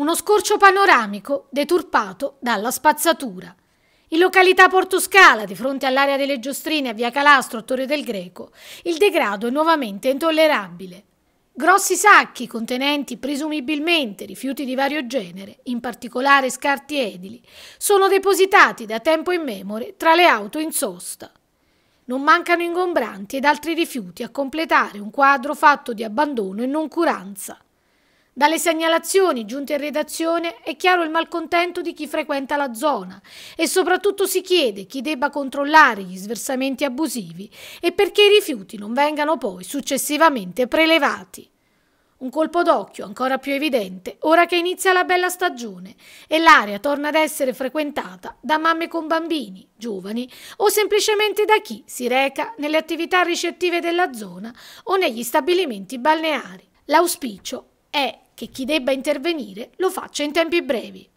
uno scorcio panoramico deturpato dalla spazzatura. In località Porto Scala, di fronte all'area delle Giostrine a Via Calastro a Torre del Greco, il degrado è nuovamente intollerabile. Grossi sacchi contenenti presumibilmente rifiuti di vario genere, in particolare scarti edili, sono depositati da tempo immemore tra le auto in sosta. Non mancano ingombranti ed altri rifiuti a completare un quadro fatto di abbandono e noncuranza. Dalle segnalazioni giunte in redazione è chiaro il malcontento di chi frequenta la zona e soprattutto si chiede chi debba controllare gli sversamenti abusivi e perché i rifiuti non vengano poi successivamente prelevati. Un colpo d'occhio ancora più evidente ora che inizia la bella stagione e l'area torna ad essere frequentata da mamme con bambini, giovani o semplicemente da chi si reca nelle attività ricettive della zona o negli stabilimenti balneari. L'auspicio è che chi debba intervenire lo faccia in tempi brevi.